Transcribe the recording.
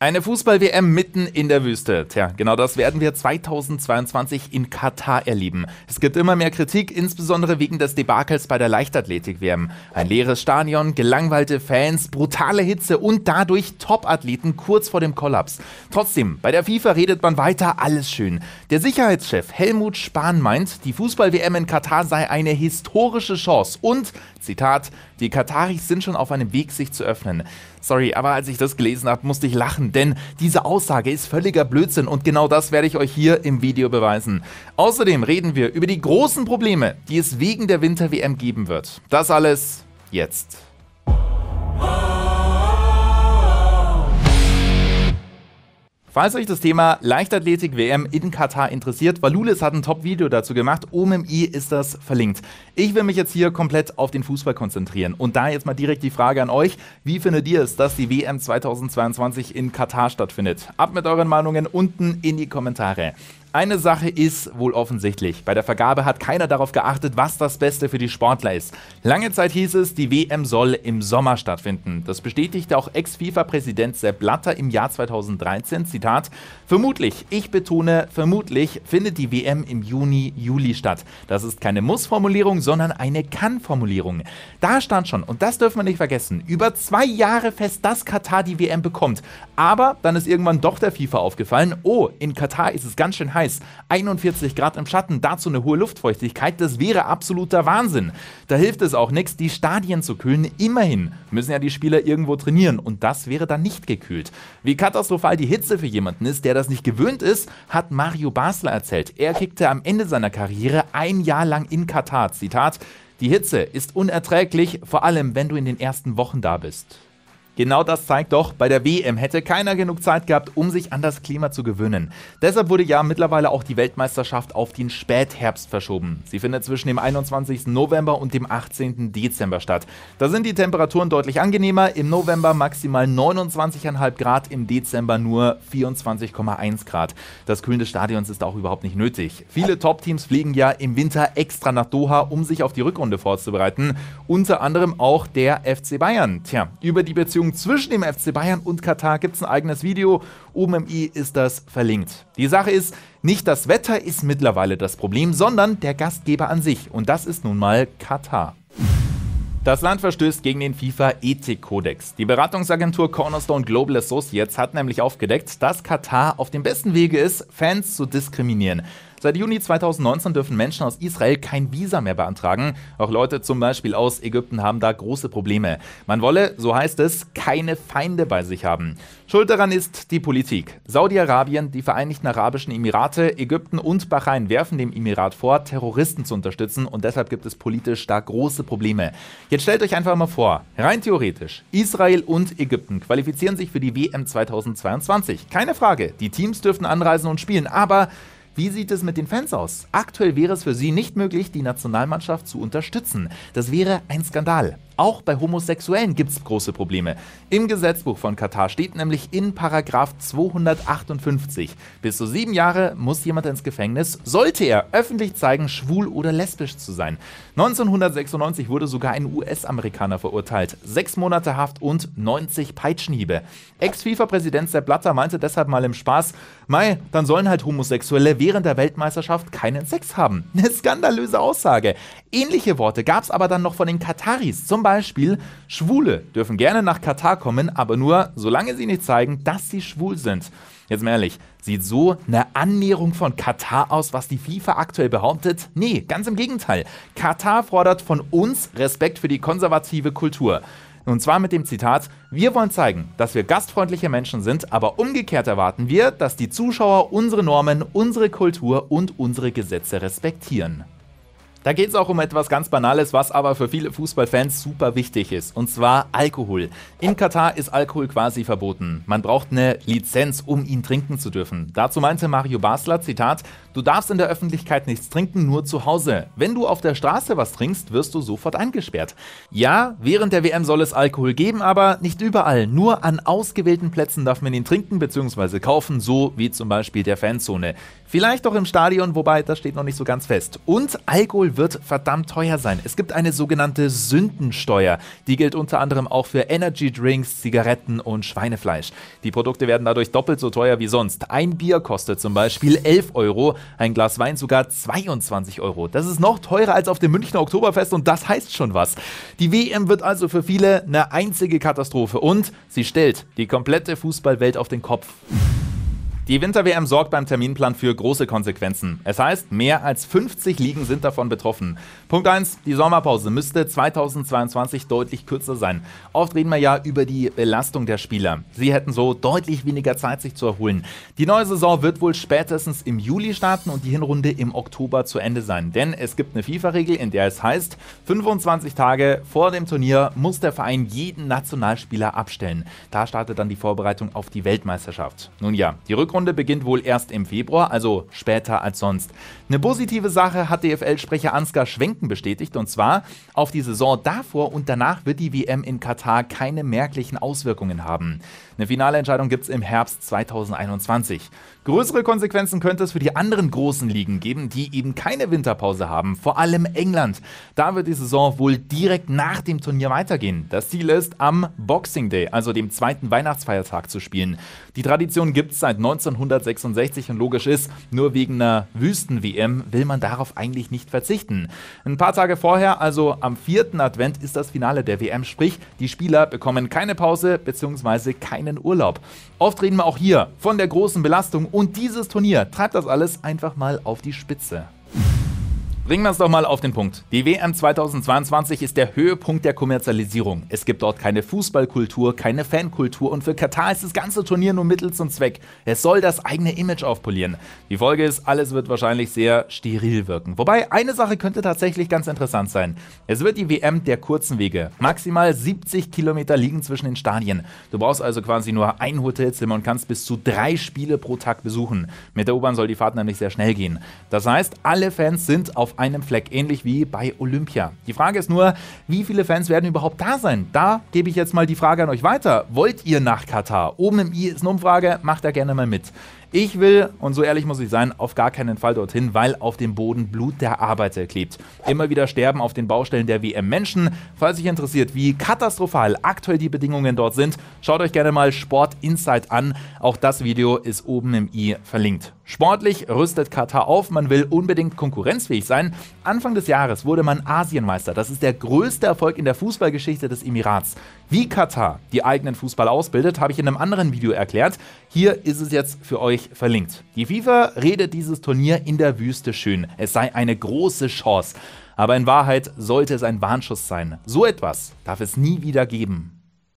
Eine Fußball-WM mitten in der Wüste. Tja, genau das werden wir 2022 in Katar erleben. Es gibt immer mehr Kritik, insbesondere wegen des Debakels bei der Leichtathletik-WM. Ein leeres Stadion, gelangweilte Fans, brutale Hitze und dadurch Top-Athleten kurz vor dem Kollaps. Trotzdem, bei der FIFA redet man weiter alles schön. Der Sicherheitschef Helmut Spahn meint, die Fußball-WM in Katar sei eine historische Chance und Zitat, die Kataris sind schon auf einem Weg, sich zu öffnen. Sorry, aber als ich das gelesen habe, musste ich lachen, denn diese Aussage ist völliger Blödsinn und genau das werde ich euch hier im Video beweisen. Außerdem reden wir über die großen Probleme, die es wegen der Winter-WM geben wird. Das alles jetzt. Oh! Falls euch das Thema Leichtathletik-WM in Katar interessiert, Valulis hat ein Top-Video dazu gemacht. Oben im i ist das verlinkt. Ich will mich jetzt hier komplett auf den Fußball konzentrieren. Und da jetzt mal direkt die Frage an euch. Wie findet ihr es, dass die WM 2022 in Katar stattfindet? Ab mit euren Meinungen unten in die Kommentare. Eine Sache ist wohl offensichtlich. Bei der Vergabe hat keiner darauf geachtet, was das Beste für die Sportler ist. Lange Zeit hieß es, die WM soll im Sommer stattfinden. Das bestätigte auch Ex-FIFA-Präsident Sepp Blatter im Jahr 2013. Zitat: Vermutlich, ich betone, vermutlich findet die WM im Juni, Juli statt. Das ist keine Muss-Formulierung, sondern eine Kann-Formulierung. Da stand schon, und das dürfen wir nicht vergessen, über zwei Jahre fest, dass Katar die WM bekommt. Aber dann ist irgendwann doch der FIFA aufgefallen: Oh, in Katar ist es ganz schön heiß heiß, 41 Grad im Schatten, dazu eine hohe Luftfeuchtigkeit, das wäre absoluter Wahnsinn. Da hilft es auch nichts, die Stadien zu kühlen. Immerhin müssen ja die Spieler irgendwo trainieren und das wäre dann nicht gekühlt. Wie katastrophal die Hitze für jemanden ist, der das nicht gewöhnt ist, hat Mario Basler erzählt. Er kickte am Ende seiner Karriere ein Jahr lang in Katar. Zitat, die Hitze ist unerträglich, vor allem wenn du in den ersten Wochen da bist. Genau das zeigt doch, bei der WM hätte keiner genug Zeit gehabt, um sich an das Klima zu gewöhnen. Deshalb wurde ja mittlerweile auch die Weltmeisterschaft auf den Spätherbst verschoben. Sie findet zwischen dem 21. November und dem 18. Dezember statt. Da sind die Temperaturen deutlich angenehmer, im November maximal 29,5 Grad, im Dezember nur 24,1 Grad. Das Kühlen des Stadions ist auch überhaupt nicht nötig. Viele Top-Teams fliegen ja im Winter extra nach Doha, um sich auf die Rückrunde vorzubereiten. Unter anderem auch der FC Bayern. Tja, über die Beziehung Beziehungen zwischen dem FC Bayern und Katar gibt es ein eigenes Video. Oben im i ist das verlinkt. Die Sache ist, nicht das Wetter ist mittlerweile das Problem, sondern der Gastgeber an sich. Und das ist nun mal Katar. Das Land verstößt gegen den FIFA-Ethikkodex. Die Beratungsagentur Cornerstone Global Associates hat nämlich aufgedeckt, dass Katar auf dem besten Wege ist, Fans zu diskriminieren. Seit Juni 2019 dürfen Menschen aus Israel kein Visa mehr beantragen. Auch Leute zum Beispiel aus Ägypten haben da große Probleme. Man wolle, so heißt es, keine Feinde bei sich haben. Schuld daran ist die Politik. Saudi-Arabien, die Vereinigten Arabischen Emirate, Ägypten und Bahrain werfen dem Emirat vor, Terroristen zu unterstützen und deshalb gibt es politisch da große Probleme. Jetzt stellt euch einfach mal vor, rein theoretisch, Israel und Ägypten qualifizieren sich für die WM 2022. Keine Frage, die Teams dürften anreisen und spielen, aber wie sieht es mit den Fans aus? Aktuell wäre es für sie nicht möglich, die Nationalmannschaft zu unterstützen. Das wäre ein Skandal. Auch bei Homosexuellen gibt es große Probleme. Im Gesetzbuch von Katar steht nämlich in Paragraph 258, bis zu sieben Jahre muss jemand ins Gefängnis, sollte er öffentlich zeigen, schwul oder lesbisch zu sein. 1996 wurde sogar ein US-Amerikaner verurteilt. Sechs Monate Haft und 90 Peitschenhiebe. Ex-FIFA-Präsident Sepp Blatter meinte deshalb mal im Spaß, Mai, dann sollen halt Homosexuelle während der Weltmeisterschaft keinen Sex haben. Eine skandalöse Aussage. Ähnliche Worte gab es aber dann noch von den Kataris, zum Beispiel Beispiel, Schwule dürfen gerne nach Katar kommen, aber nur solange sie nicht zeigen, dass sie schwul sind. Jetzt mal ehrlich, sieht so eine Annäherung von Katar aus, was die FIFA aktuell behauptet? Nee, ganz im Gegenteil. Katar fordert von uns Respekt für die konservative Kultur. Und zwar mit dem Zitat, wir wollen zeigen, dass wir gastfreundliche Menschen sind, aber umgekehrt erwarten wir, dass die Zuschauer unsere Normen, unsere Kultur und unsere Gesetze respektieren. Da geht es auch um etwas ganz Banales, was aber für viele Fußballfans super wichtig ist. Und zwar Alkohol. In Katar ist Alkohol quasi verboten. Man braucht eine Lizenz, um ihn trinken zu dürfen. Dazu meinte Mario Basler, Zitat, Du darfst in der Öffentlichkeit nichts trinken, nur zu Hause. Wenn du auf der Straße was trinkst, wirst du sofort eingesperrt. Ja, während der WM soll es Alkohol geben, aber nicht überall. Nur an ausgewählten Plätzen darf man ihn trinken bzw. kaufen, so wie zum Beispiel der Fanzone. Vielleicht auch im Stadion, wobei das steht noch nicht so ganz fest. Und Alkohol wird verdammt teuer sein. Es gibt eine sogenannte Sündensteuer. Die gilt unter anderem auch für Energy Drinks, Zigaretten und Schweinefleisch. Die Produkte werden dadurch doppelt so teuer wie sonst. Ein Bier kostet zum Beispiel 11 Euro. Ein Glas Wein sogar 22 Euro. Das ist noch teurer als auf dem Münchner Oktoberfest und das heißt schon was. Die WM wird also für viele eine einzige Katastrophe und sie stellt die komplette Fußballwelt auf den Kopf. Die Winter-WM sorgt beim Terminplan für große Konsequenzen. Es heißt, mehr als 50 Ligen sind davon betroffen. Punkt 1, die Sommerpause müsste 2022 deutlich kürzer sein. Oft reden wir ja über die Belastung der Spieler. Sie hätten so deutlich weniger Zeit, sich zu erholen. Die neue Saison wird wohl spätestens im Juli starten und die Hinrunde im Oktober zu Ende sein. Denn es gibt eine FIFA-Regel, in der es heißt, 25 Tage vor dem Turnier muss der Verein jeden Nationalspieler abstellen. Da startet dann die Vorbereitung auf die Weltmeisterschaft. Nun ja, die Rückrunde Rückrunde beginnt wohl erst im Februar, also später als sonst. Eine positive Sache hat DFL-Sprecher Ansgar Schwenken bestätigt, und zwar auf die Saison davor und danach wird die WM in Katar keine merklichen Auswirkungen haben. Eine finale Entscheidung gibt es im Herbst 2021. Größere Konsequenzen könnte es für die anderen großen Ligen geben, die eben keine Winterpause haben, vor allem England. Da wird die Saison wohl direkt nach dem Turnier weitergehen. Das Ziel ist, am Boxing Day, also dem zweiten Weihnachtsfeiertag, zu spielen. Die Tradition gibt es seit 19 1966 und logisch ist, nur wegen einer Wüsten-WM will man darauf eigentlich nicht verzichten. Ein paar Tage vorher, also am vierten Advent, ist das Finale der WM, sprich, die Spieler bekommen keine Pause bzw. keinen Urlaub. Oft reden wir auch hier von der großen Belastung und dieses Turnier treibt das alles einfach mal auf die Spitze. Bringen wir es doch mal auf den Punkt. Die WM 2022 ist der Höhepunkt der Kommerzialisierung. Es gibt dort keine Fußballkultur, keine Fankultur und für Katar ist das ganze Turnier nur Mittel zum Zweck. Es soll das eigene Image aufpolieren. Die Folge ist, alles wird wahrscheinlich sehr steril wirken. Wobei eine Sache könnte tatsächlich ganz interessant sein. Es wird die WM der kurzen Wege. Maximal 70 Kilometer liegen zwischen den Stadien. Du brauchst also quasi nur ein Hotelzimmer und kannst bis zu drei Spiele pro Tag besuchen. Mit der U-Bahn soll die Fahrt nämlich sehr schnell gehen. Das heißt, alle Fans sind auf einem Fleck, ähnlich wie bei Olympia. Die Frage ist nur, wie viele Fans werden überhaupt da sein? Da gebe ich jetzt mal die Frage an euch weiter. Wollt ihr nach Katar? Oben im i ist eine Umfrage, macht da gerne mal mit. Ich will, und so ehrlich muss ich sein, auf gar keinen Fall dorthin, weil auf dem Boden Blut der Arbeiter klebt. Immer wieder sterben auf den Baustellen der WM Menschen. Falls euch interessiert, wie katastrophal aktuell die Bedingungen dort sind, schaut euch gerne mal Sport Insight an. Auch das Video ist oben im i verlinkt. Sportlich rüstet Katar auf, man will unbedingt konkurrenzfähig sein. Anfang des Jahres wurde man Asienmeister. Das ist der größte Erfolg in der Fußballgeschichte des Emirats. Wie Katar die eigenen Fußball ausbildet, habe ich in einem anderen Video erklärt. Hier ist es jetzt für euch euch verlinkt. Die FIFA redet dieses Turnier in der Wüste schön. Es sei eine große Chance. Aber in Wahrheit sollte es ein Warnschuss sein. So etwas darf es nie wieder geben.